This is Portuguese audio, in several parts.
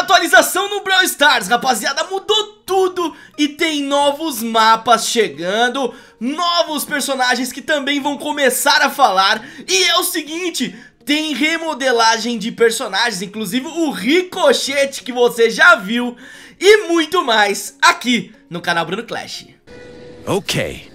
atualização no Brawl Stars, rapaziada, mudou tudo e tem novos mapas chegando, novos personagens que também vão começar a falar e é o seguinte... Tem remodelagem de personagens, inclusive o ricochete que você já viu e muito mais aqui no canal Bruno Clash. Ok.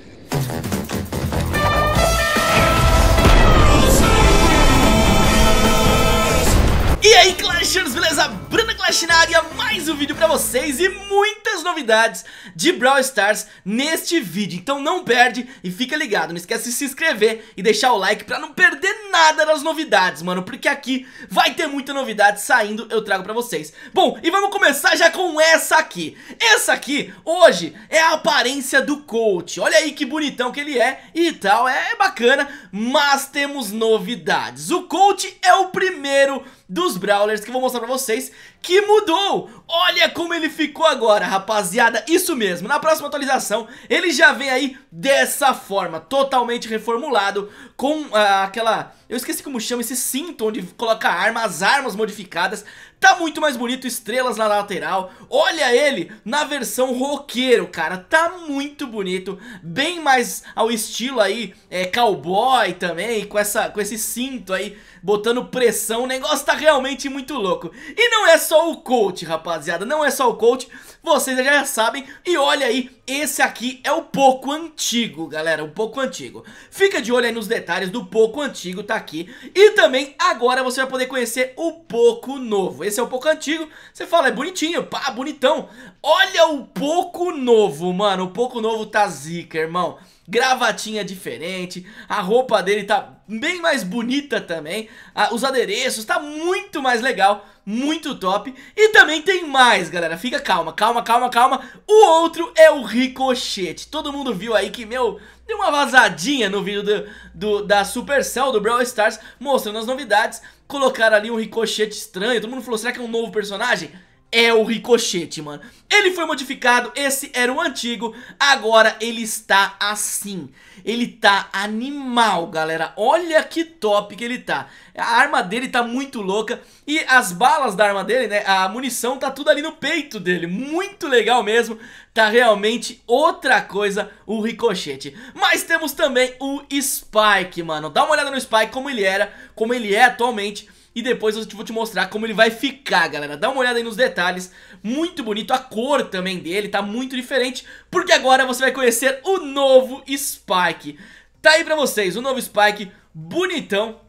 na área, mais um vídeo pra vocês e muitas novidades de Brawl Stars neste vídeo Então não perde e fica ligado, não esquece de se inscrever e deixar o like pra não perder nada das novidades, mano Porque aqui vai ter muita novidade saindo, eu trago pra vocês Bom, e vamos começar já com essa aqui Essa aqui, hoje, é a aparência do coach Olha aí que bonitão que ele é e tal, é bacana, mas temos novidades O coach é o primeiro dos Brawlers que eu vou mostrar pra vocês que mudou. Olha como ele ficou agora, rapaziada. Isso mesmo, na próxima atualização ele já vem aí dessa forma, totalmente reformulado, com ah, aquela... Eu esqueci como chama esse cinto onde coloca a arma, as armas modificadas. Tá muito mais bonito, estrelas na lateral. Olha ele na versão roqueiro, cara. Tá muito bonito. Bem mais ao estilo aí, é, cowboy também, com, essa, com esse cinto aí, botando pressão. O negócio tá realmente muito louco. E não é só o coach, rapaziada. Não é só o coach vocês já sabem. E olha aí, esse aqui é o pouco antigo, galera, o pouco antigo. Fica de olho aí nos detalhes do pouco antigo, tá aqui. E também agora você vai poder conhecer o pouco novo. Esse é o pouco antigo, você fala, é bonitinho, pá, bonitão. Olha o pouco novo, mano, o pouco novo tá zica, irmão gravatinha diferente, a roupa dele tá bem mais bonita também, a, os adereços, tá muito mais legal, muito top. E também tem mais, galera, fica calma, calma, calma, calma. O outro é o Ricochete, todo mundo viu aí que, meu, deu uma vazadinha no vídeo do, do, da Supercell, do Brawl Stars, mostrando as novidades. Colocaram ali um ricochete estranho, todo mundo falou, será que é um novo personagem? é o ricochete, mano. Ele foi modificado, esse era o antigo, agora ele está assim. Ele tá animal, galera. Olha que top que ele tá. A arma dele tá muito louca e as balas da arma dele, né, a munição tá tudo ali no peito dele. Muito legal mesmo. Tá realmente outra coisa o ricochete. Mas temos também o Spike, mano. Dá uma olhada no Spike como ele era, como ele é atualmente e depois eu vou te mostrar como ele vai ficar, galera. Dá uma olhada aí nos detalhes, muito bonito, a cor também dele tá muito diferente, porque agora você vai conhecer o novo Spike. Tá aí pra vocês, o novo Spike, bonitão,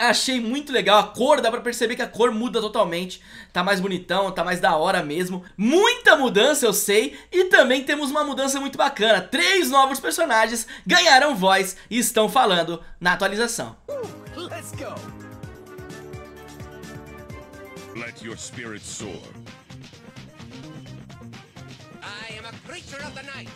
Achei muito legal, a cor, dá pra perceber que a cor muda totalmente Tá mais bonitão, tá mais da hora mesmo Muita mudança, eu sei E também temos uma mudança muito bacana Três novos personagens ganharam voz e estão falando na atualização Let's go your soar. I am a creature of the night.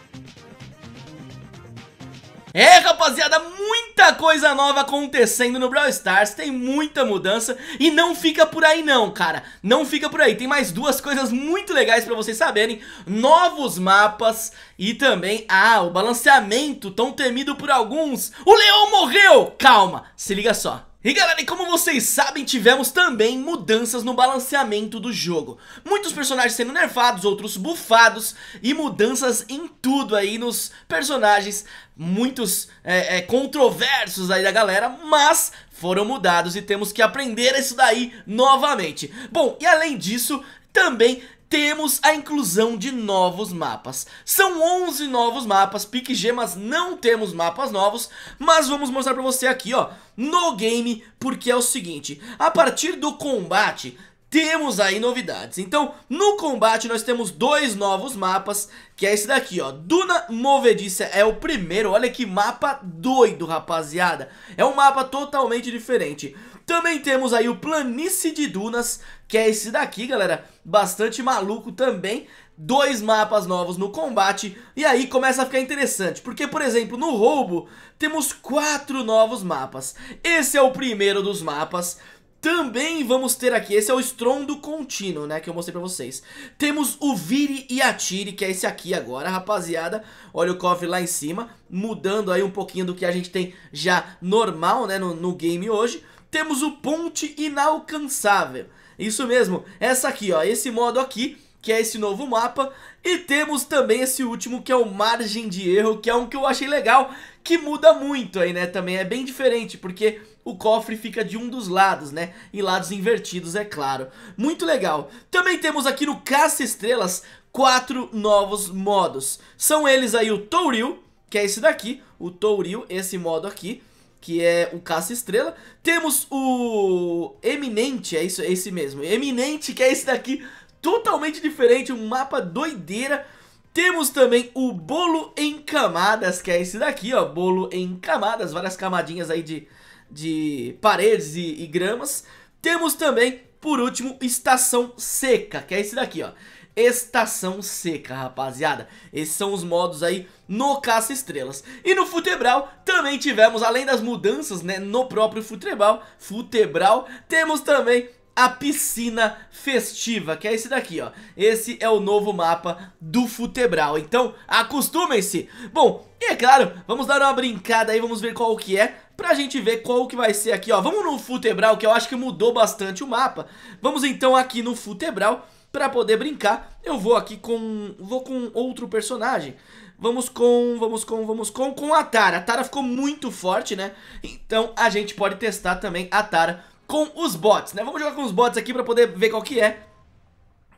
É, rapaziada, muita coisa nova acontecendo no Brawl Stars, tem muita mudança e não fica por aí não, cara, não fica por aí, tem mais duas coisas muito legais pra vocês saberem, novos mapas e também, ah, o balanceamento tão temido por alguns, o leão morreu, calma, se liga só. E galera, e como vocês sabem, tivemos também mudanças no balanceamento do jogo. Muitos personagens sendo nerfados, outros bufados e mudanças em tudo aí nos personagens, muitos é, é, controversos aí da galera, mas foram mudados e temos que aprender isso daí novamente. Bom, e além disso, também temos a inclusão de novos mapas. São 11 novos mapas, pique gemas, não temos mapas novos, mas vamos mostrar pra você aqui, ó, no game, porque é o seguinte, a partir do combate... Temos aí novidades, então no combate nós temos dois novos mapas que é esse daqui, ó. Duna Movediça é o primeiro. Olha que mapa doido, rapaziada. É um mapa totalmente diferente. Também temos aí o Planície de Dunas, que é esse daqui, galera, bastante maluco também. Dois mapas novos no combate, e aí começa a ficar interessante, porque, por exemplo, no roubo, temos quatro novos mapas. Esse é o primeiro dos mapas, também vamos ter aqui, esse é o estrondo contínuo, né, que eu mostrei pra vocês Temos o vire e atire, que é esse aqui agora, rapaziada Olha o cofre lá em cima, mudando aí um pouquinho do que a gente tem já normal, né, no, no game hoje temos o Ponte Inalcançável. Isso mesmo, essa aqui, ó, esse modo aqui, que é esse novo mapa, e temos também esse último, que é o Margem de Erro, que é um que eu achei legal, que muda muito aí, né, também é bem diferente, porque o cofre fica de um dos lados, né? E lados invertidos, é claro. Muito legal. Também temos aqui no Caça Estrelas quatro novos modos. São eles aí o Touril, que é esse daqui, o Touril, esse modo aqui que é o Caça Estrela. Temos o Eminente, é isso, é esse mesmo. Eminente, que é esse daqui, totalmente diferente, um mapa doideira. Temos também o Bolo em Camadas, que é esse daqui, ó, Bolo em Camadas, várias camadinhas aí de, de paredes e, e gramas. Temos também, por último, Estação Seca, que é esse daqui, ó. Estação Seca, rapaziada. Esses são os modos aí no Caça Estrelas. E no Futebral também tivemos, além das mudanças né, no próprio Futebral, Futebral, temos também a piscina festiva, que é esse daqui, ó. Esse é o novo mapa do Futebral. Então, acostumem-se. Bom, e é claro, vamos dar uma brincada aí, vamos ver qual que é, pra gente ver qual que vai ser aqui, ó. Vamos no Futebral, que eu acho que mudou bastante o mapa. Vamos então aqui no Futebral para poder brincar, eu vou aqui com vou com outro personagem. Vamos com, vamos com, vamos com, com a Tara. A Tara ficou muito forte, né? Então a gente pode testar também a Tara com os bots, né? Vamos jogar com os bots aqui para poder ver qual que é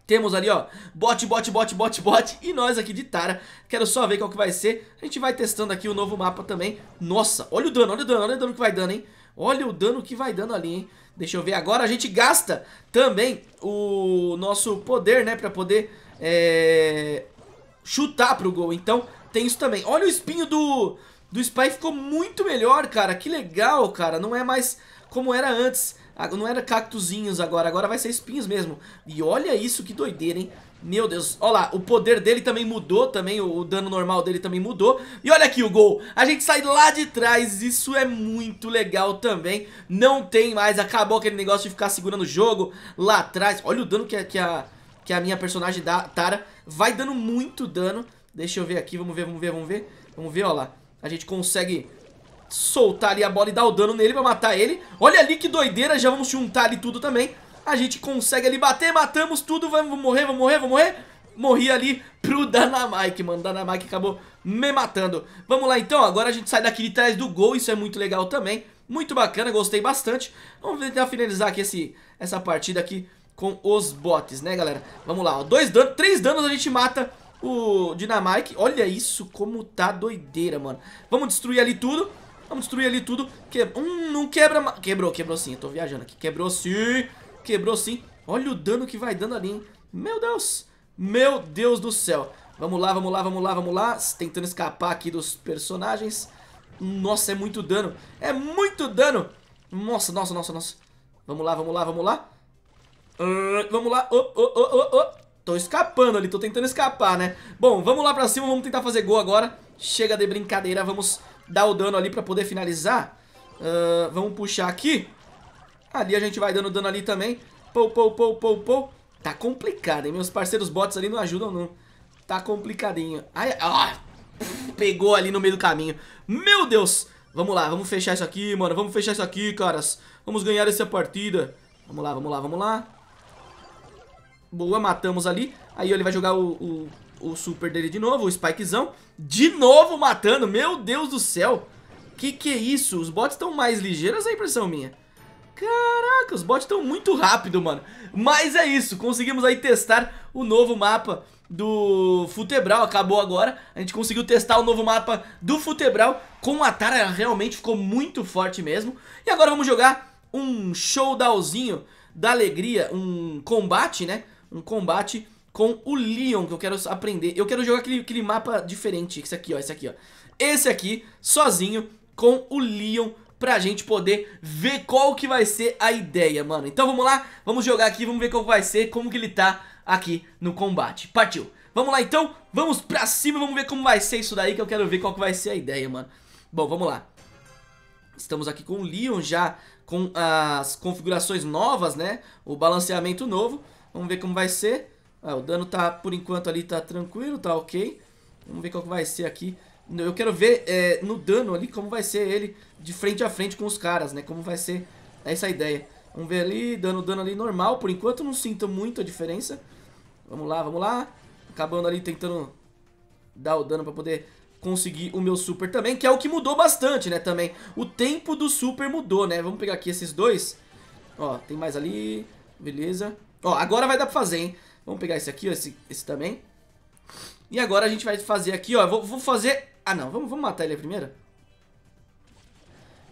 temos ali, ó, bot, bot, bot, bot, bot E nós aqui de Tara Quero só ver qual que vai ser A gente vai testando aqui o novo mapa também Nossa, olha o dano, olha o dano, olha o dano que vai dando, hein Olha o dano que vai dando ali, hein Deixa eu ver agora, a gente gasta também o nosso poder, né Pra poder é... chutar pro gol Então tem isso também Olha o espinho do, do Spy ficou muito melhor, cara Que legal, cara Não é mais como era antes ah, não era cactuzinhos agora, agora vai ser espinhos mesmo. E olha isso, que doideira, hein? Meu Deus, olha lá, o poder dele também mudou também, o, o dano normal dele também mudou. E olha aqui o gol, a gente sai lá de trás, isso é muito legal também. Não tem mais, acabou aquele negócio de ficar segurando o jogo lá atrás. Olha o dano que, a, que, a, que a minha personagem dá, Tara, vai dando muito dano. Deixa eu ver aqui, vamos ver, vamos ver, vamos ver. Vamos ver, olha lá. A gente consegue soltar ali a bola e dar o dano nele pra matar ele. Olha ali que doideira, já vamos juntar ali tudo também. A gente consegue ali bater, matamos tudo, vamos morrer, vamos morrer, vamos morrer. Morri ali pro Danamike, mano. Danamike acabou me matando. Vamos lá então, agora a gente sai daqui de trás do gol, isso é muito legal também. Muito bacana, gostei bastante. Vamos tentar finalizar aqui esse, essa partida aqui com os bots, né galera? Vamos lá, ó. dois danos, três danos a gente mata o Dynamite. Olha isso, como tá doideira, mano. Vamos destruir ali tudo. Vamos destruir ali tudo. Que... Hum, não quebra mais. Quebrou, quebrou sim. Eu tô viajando aqui. Quebrou sim. Quebrou sim. Olha o dano que vai dando ali, hein? Meu Deus. Meu Deus do céu. Vamos lá, vamos lá, vamos lá, vamos lá. Tentando escapar aqui dos personagens. Nossa, é muito dano. É muito dano. Nossa, nossa, nossa, nossa. Vamos lá, vamos lá, vamos lá. Ah, vamos lá. Oh, oh, oh, oh, oh. Tô escapando ali, tô tentando escapar, né? Bom, vamos lá pra cima, vamos tentar fazer gol agora. Chega de brincadeira, vamos dar o dano ali pra poder finalizar. Uh, vamos puxar aqui. Ali a gente vai dando dano ali também. Pou, pou, pou, pou, pou. Tá complicado, hein? Meus parceiros bots ali não ajudam, não. Tá complicadinho. Ai, pegou ali no meio do caminho. Meu Deus! Vamos lá, vamos fechar isso aqui, mano. Vamos fechar isso aqui, caras. Vamos ganhar essa partida. Vamos lá, vamos lá, vamos lá. Boa, matamos ali. Aí ele vai jogar o, o o super dele de novo, o Spikezão. De novo matando, meu Deus do céu. Que que é isso? Os bots estão mais ligeiros, é a impressão minha. Caraca, os bots estão muito rápido, mano. Mas é isso, conseguimos aí testar o novo mapa do Futebral, acabou agora. A gente conseguiu testar o novo mapa do Futebral com a Tara, realmente ficou muito forte mesmo. E agora vamos jogar um showdownzinho da alegria, um combate, né? Um combate com o Leon, que eu quero aprender. Eu quero jogar aquele, aquele mapa diferente, esse aqui, ó, esse aqui, ó. Esse aqui, sozinho, com o Leon, pra gente poder ver qual que vai ser a ideia, mano. Então vamos lá, vamos jogar aqui, vamos ver qual vai ser, como que ele tá aqui no combate. Partiu! Vamos lá então, vamos pra cima, vamos ver como vai ser isso daí, que eu quero ver qual que vai ser a ideia, mano. Bom, vamos lá. Estamos aqui com o Leon já com as configurações novas, né? O balanceamento novo. Vamos ver como vai ser. Ah, o dano tá, por enquanto, ali tá tranquilo, tá ok. Vamos ver qual que vai ser aqui. Eu quero ver é, no dano ali como vai ser ele de frente a frente com os caras, né? Como vai ser essa ideia. Vamos ver ali, dando dano ali normal. Por enquanto não sinto muito a diferença. Vamos lá, vamos lá. Acabando ali tentando dar o dano pra poder conseguir o meu super também, que é o que mudou bastante, né, também. O tempo do super mudou, né? Vamos pegar aqui esses dois. Ó, tem mais ali. Beleza. Ó, agora vai dar pra fazer, hein? Vamos pegar esse aqui, ó, esse, esse também. E agora a gente vai fazer aqui, ó. Vou, vou fazer... Ah, não. Vamos, vamos matar ele primeiro.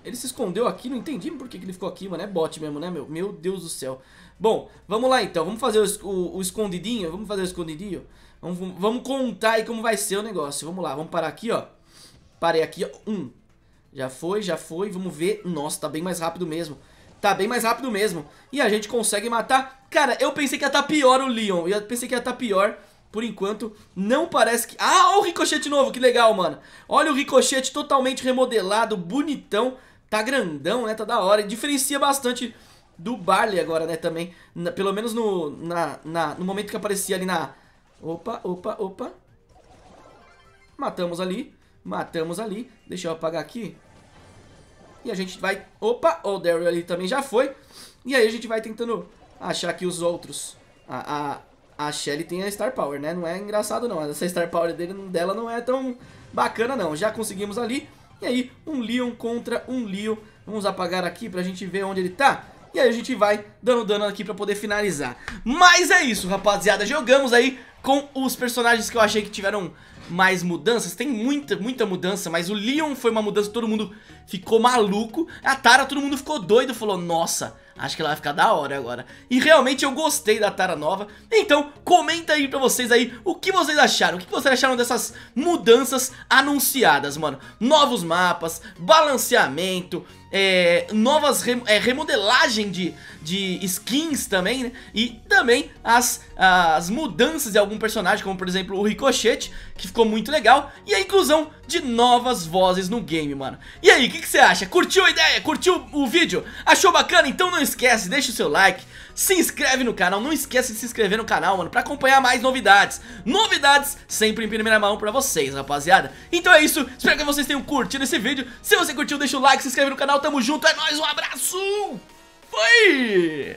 Ele se escondeu aqui, não entendi por que, que ele ficou aqui, mano. É bot mesmo, né, meu? Meu Deus do céu. Bom, vamos lá então. Vamos fazer o, o, o escondidinho. Vamos fazer o escondidinho. Vamos, vamos, vamos contar aí como vai ser o negócio. Vamos lá, vamos parar aqui, ó. Parei aqui, ó. Um. Já foi, já foi. Vamos ver. Nossa, tá bem mais rápido mesmo. Tá bem mais rápido mesmo. E a gente consegue matar. Cara, eu pensei que ia estar tá pior o Leon. Eu pensei que ia estar tá pior. Por enquanto, não parece que... Ah, olha o ricochete novo, que legal, mano. Olha o ricochete totalmente remodelado, bonitão. Tá grandão, né? Tá da hora. diferencia bastante do Barley agora, né, também. Na, pelo menos no, na, na, no momento que aparecia ali na... Opa, opa, opa. Matamos ali. Matamos ali. Deixa eu apagar aqui. E a gente vai... Opa, o Daryl ali também já foi. E aí a gente vai tentando achar aqui os outros. A, a, a Shelly tem a Star Power, né? Não é engraçado não. Essa Star Power dele, dela não é tão bacana não. Já conseguimos ali. E aí, um Leon contra um Leon. Vamos apagar aqui pra gente ver onde ele tá. E aí a gente vai dando dano aqui pra poder finalizar. Mas é isso, rapaziada. Jogamos aí com os personagens que eu achei que tiveram mais mudanças. Tem muita, muita mudança, mas o Leon foi uma mudança que todo mundo ficou maluco. A Tara, todo mundo ficou doido, falou, nossa, acho que ela vai ficar da hora agora. E realmente eu gostei da Tara nova. Então, comenta aí pra vocês aí o que vocês acharam. O que vocês acharam dessas mudanças anunciadas, mano. Novos mapas, balanceamento, é, novas rem, é, remodelagem de, de skins também, né? E também as, as mudanças de algum personagem, como por exemplo o Ricochete, que ficou muito legal, e a inclusão de novas vozes no game, mano. E aí, o que, que você acha? Curtiu a ideia? Curtiu o vídeo? Achou bacana? Então não esquece, deixa o seu like se inscreve no canal, não esquece de se inscrever no canal, mano, pra acompanhar mais novidades. Novidades sempre em primeira mão pra vocês, rapaziada. Então é isso, espero que vocês tenham curtido esse vídeo. Se você curtiu, deixa o like, se inscreve no canal, tamo junto, é nóis, um abraço! Foi!